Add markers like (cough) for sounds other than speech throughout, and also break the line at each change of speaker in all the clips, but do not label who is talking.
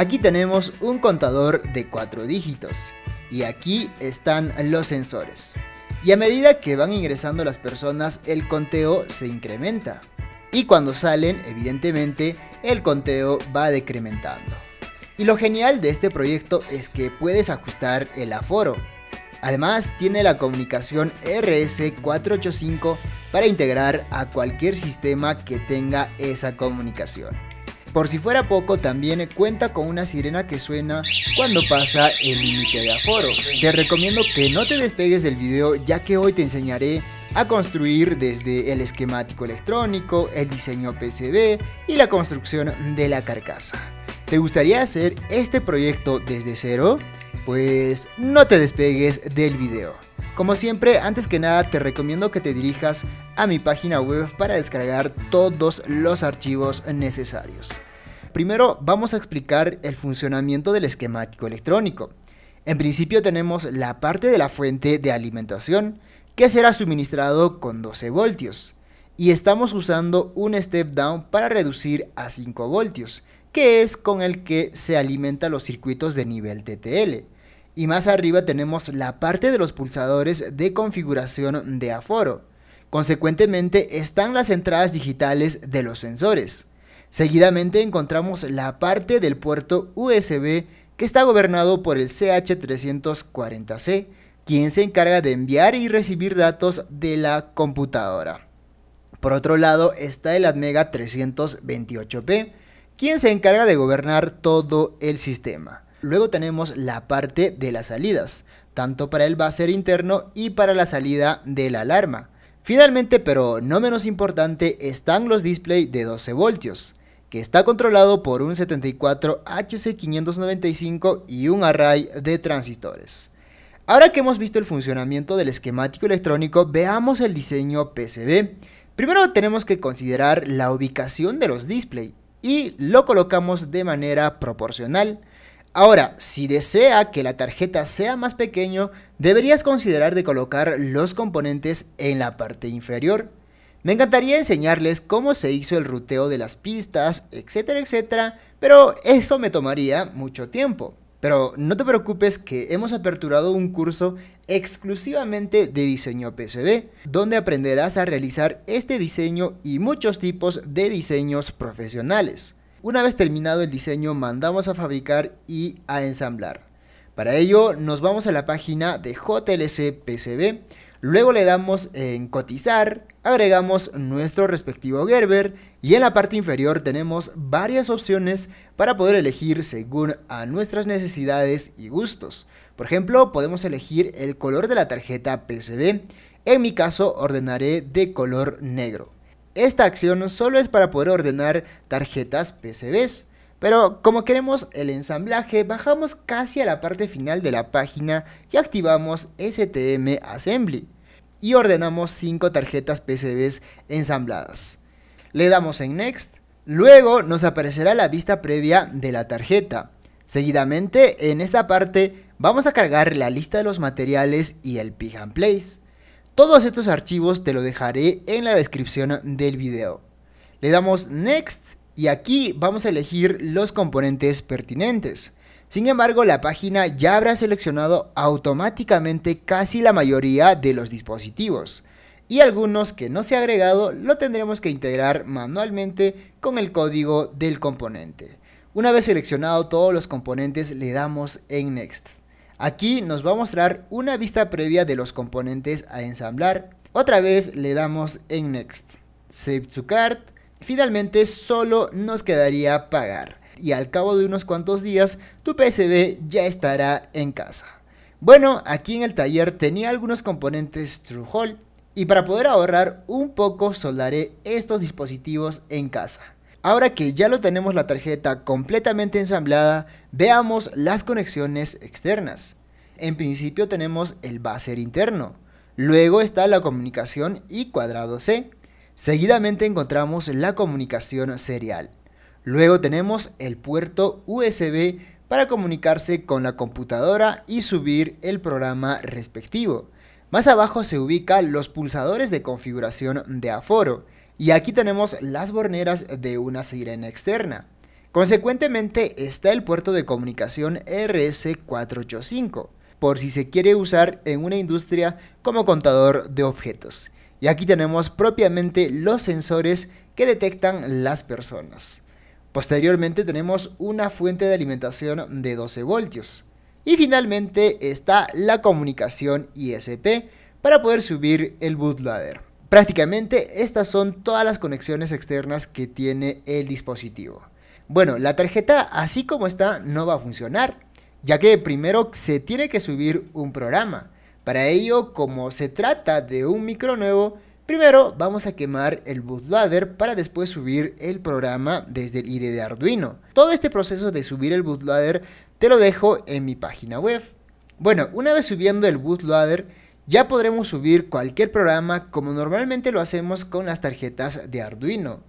Aquí tenemos un contador de 4 dígitos y aquí están los sensores. Y a medida que van ingresando las personas, el conteo se incrementa. Y cuando salen, evidentemente, el conteo va decrementando. Y lo genial de este proyecto es que puedes ajustar el aforo. Además, tiene la comunicación RS485 para integrar a cualquier sistema que tenga esa comunicación. Por si fuera poco, también cuenta con una sirena que suena cuando pasa el límite de aforo. Te recomiendo que no te despegues del video ya que hoy te enseñaré a construir desde el esquemático electrónico, el diseño PCB y la construcción de la carcasa. ¿Te gustaría hacer este proyecto desde cero? Pues no te despegues del video. Como siempre, antes que nada te recomiendo que te dirijas a mi página web para descargar todos los archivos necesarios. Primero vamos a explicar el funcionamiento del esquemático electrónico. En principio tenemos la parte de la fuente de alimentación que será suministrado con 12 voltios y estamos usando un step down para reducir a 5 voltios que es con el que se alimenta los circuitos de nivel TTL. Y más arriba tenemos la parte de los pulsadores de configuración de aforo. Consecuentemente están las entradas digitales de los sensores. Seguidamente encontramos la parte del puerto USB que está gobernado por el CH340C, quien se encarga de enviar y recibir datos de la computadora. Por otro lado está el Admega 328P, quien se encarga de gobernar todo el sistema. Luego tenemos la parte de las salidas, tanto para el buzzer interno y para la salida de la alarma. Finalmente, pero no menos importante, están los displays de 12 voltios que está controlado por un 74HC595 y un array de transistores. Ahora que hemos visto el funcionamiento del esquemático electrónico, veamos el diseño PCB. Primero tenemos que considerar la ubicación de los displays y lo colocamos de manera proporcional. Ahora, si desea que la tarjeta sea más pequeño, deberías considerar de colocar los componentes en la parte inferior. Me encantaría enseñarles cómo se hizo el ruteo de las pistas, etcétera, etcétera, pero eso me tomaría mucho tiempo. Pero no te preocupes que hemos aperturado un curso exclusivamente de diseño PCB, donde aprenderás a realizar este diseño y muchos tipos de diseños profesionales. Una vez terminado el diseño, mandamos a fabricar y a ensamblar. Para ello, nos vamos a la página de JLC PCB, Luego le damos en cotizar, agregamos nuestro respectivo Gerber y en la parte inferior tenemos varias opciones para poder elegir según a nuestras necesidades y gustos. Por ejemplo, podemos elegir el color de la tarjeta PCB. En mi caso ordenaré de color negro. Esta acción solo es para poder ordenar tarjetas PCBs. Pero como queremos el ensamblaje, bajamos casi a la parte final de la página y activamos STM Assembly y ordenamos 5 tarjetas PCBs ensambladas. Le damos en Next, luego nos aparecerá la vista previa de la tarjeta. Seguidamente, en esta parte, vamos a cargar la lista de los materiales y el Pick and Place. Todos estos archivos te lo dejaré en la descripción del video. Le damos Next y aquí vamos a elegir los componentes pertinentes. Sin embargo, la página ya habrá seleccionado automáticamente casi la mayoría de los dispositivos y algunos que no se ha agregado lo tendremos que integrar manualmente con el código del componente. Una vez seleccionado todos los componentes le damos en Next. Aquí nos va a mostrar una vista previa de los componentes a ensamblar. Otra vez le damos en Next. Save to Cart Finalmente solo nos quedaría pagar y al cabo de unos cuantos días tu PCB ya estará en casa. Bueno, aquí en el taller tenía algunos componentes TrueHall y para poder ahorrar un poco soldaré estos dispositivos en casa. Ahora que ya lo tenemos la tarjeta completamente ensamblada, veamos las conexiones externas. En principio tenemos el buzzer interno, luego está la comunicación y cuadrado C, Seguidamente encontramos la comunicación serial. Luego tenemos el puerto USB para comunicarse con la computadora y subir el programa respectivo. Más abajo se ubican los pulsadores de configuración de aforo y aquí tenemos las borneras de una sirena externa. Consecuentemente está el puerto de comunicación RS485 por si se quiere usar en una industria como contador de objetos. Y aquí tenemos propiamente los sensores que detectan las personas. Posteriormente tenemos una fuente de alimentación de 12 voltios. Y finalmente está la comunicación ISP para poder subir el bootloader. Prácticamente estas son todas las conexiones externas que tiene el dispositivo. Bueno, la tarjeta así como está no va a funcionar, ya que primero se tiene que subir un programa. Para ello, como se trata de un micro nuevo, primero vamos a quemar el bootloader para después subir el programa desde el IDE de Arduino. Todo este proceso de subir el bootloader te lo dejo en mi página web. Bueno, una vez subiendo el bootloader, ya podremos subir cualquier programa como normalmente lo hacemos con las tarjetas de Arduino.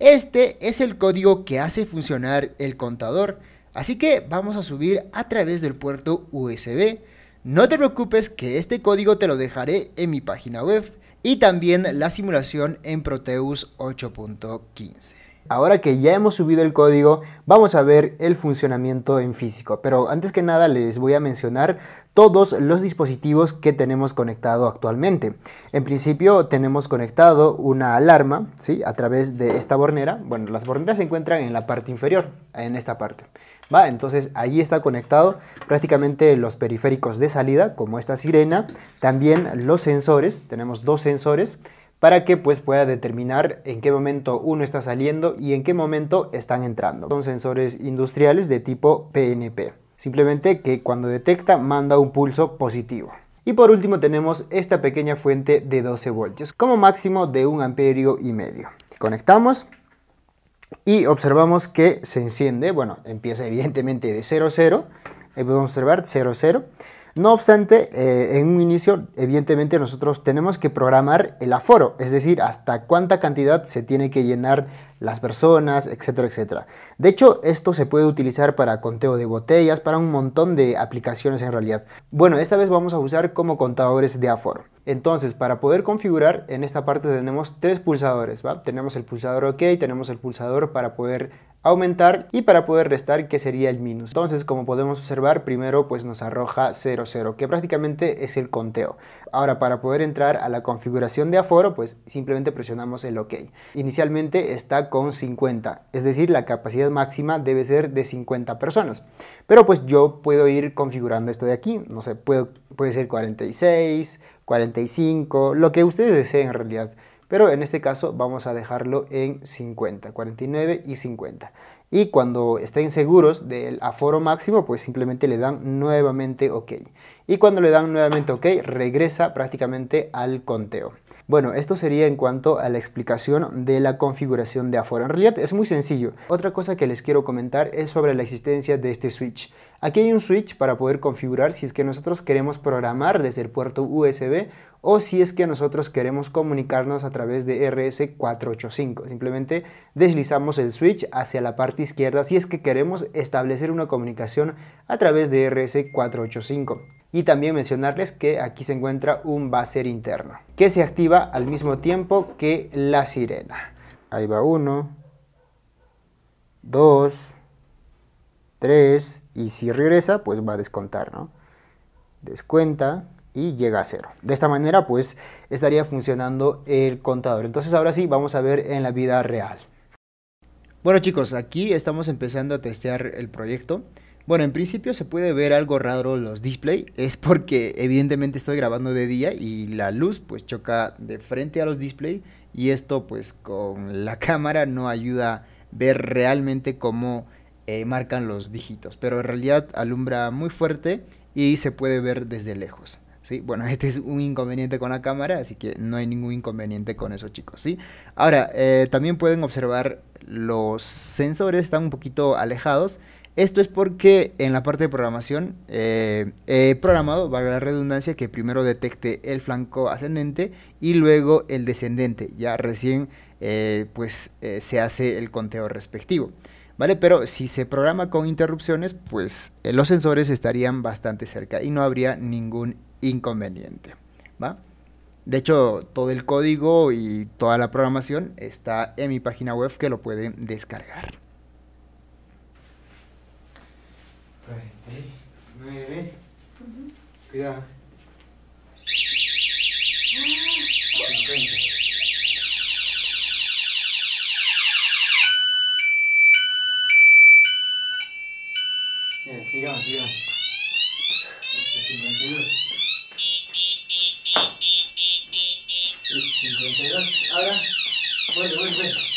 Este es el código que hace funcionar el contador, así que vamos a subir a través del puerto USB. No te preocupes que este código te lo dejaré en mi página web y también la simulación en Proteus 8.15. Ahora que ya hemos subido el código, vamos a ver el funcionamiento en físico. Pero antes que nada les voy a mencionar todos los dispositivos que tenemos conectado actualmente. En principio tenemos conectado una alarma ¿sí? a través de esta bornera. Bueno, las borneras se encuentran en la parte inferior, en esta parte. ¿va? Entonces ahí está conectado prácticamente los periféricos de salida, como esta sirena. También los sensores, tenemos dos sensores para que pues pueda determinar en qué momento uno está saliendo y en qué momento están entrando. Son sensores industriales de tipo PNP, simplemente que cuando detecta manda un pulso positivo. Y por último tenemos esta pequeña fuente de 12 voltios, como máximo de un amperio y medio. Conectamos y observamos que se enciende, bueno, empieza evidentemente de 0,0, podemos observar 0,0, no obstante, eh, en un inicio, evidentemente, nosotros tenemos que programar el aforo, es decir, hasta cuánta cantidad se tiene que llenar las personas, etcétera, etcétera. De hecho, esto se puede utilizar para conteo de botellas, para un montón de aplicaciones en realidad. Bueno, esta vez vamos a usar como contadores de aforo. Entonces, para poder configurar, en esta parte tenemos tres pulsadores, ¿va? Tenemos el pulsador OK, tenemos el pulsador para poder aumentar y para poder restar que sería el minus. Entonces como podemos observar primero pues nos arroja 00 que prácticamente es el conteo. Ahora para poder entrar a la configuración de aforo pues simplemente presionamos el ok. Inicialmente está con 50 es decir la capacidad máxima debe ser de 50 personas pero pues yo puedo ir configurando esto de aquí no sé puede ser 46, 45 lo que ustedes deseen en realidad pero en este caso vamos a dejarlo en 50, 49 y 50. Y cuando estén seguros del aforo máximo, pues simplemente le dan nuevamente OK. Y cuando le dan nuevamente OK, regresa prácticamente al conteo. Bueno, esto sería en cuanto a la explicación de la configuración de aforo. En realidad es muy sencillo. Otra cosa que les quiero comentar es sobre la existencia de este switch. Aquí hay un switch para poder configurar si es que nosotros queremos programar desde el puerto USB o si es que nosotros queremos comunicarnos a través de RS485. Simplemente deslizamos el switch hacia la parte izquierda si es que queremos establecer una comunicación a través de RS485. Y también mencionarles que aquí se encuentra un buzzer interno que se activa al mismo tiempo que la sirena. Ahí va uno, dos, y si regresa, pues va a descontar, ¿no? Descuenta y llega a cero. De esta manera, pues estaría funcionando el contador. Entonces, ahora sí, vamos a ver en la vida real. Bueno chicos, aquí estamos empezando a testear el proyecto. Bueno, en principio se puede ver algo raro los display, es porque evidentemente estoy grabando de día y la luz pues choca de frente a los display y esto pues con la (laughs) cámara no ayuda a ver realmente cómo eh, marcan los dígitos, pero en realidad alumbra muy fuerte y se puede ver desde lejos. ¿sí? Bueno, (laughs) este es un inconveniente con la cámara, así que no hay ningún inconveniente con eso, chicos. ¿sí? Ahora, eh, también pueden observar los sensores están un poquito alejados. Esto es porque en la parte de programación eh, he programado, valga la redundancia, que primero detecte el flanco ascendente y luego el descendente. Ya recién pues se hace el conteo respectivo. ¿vale? Pero si se programa con interrupciones, pues eh, los sensores estarían bastante cerca y no habría ningún inconveniente, ¿va? De hecho, todo el código y toda la programación está en mi página web que lo pueden descargar. Cuidado. Ah. sigamos, sigamos. Este 52. 52. Este, Ahora, Voy, voy, voy.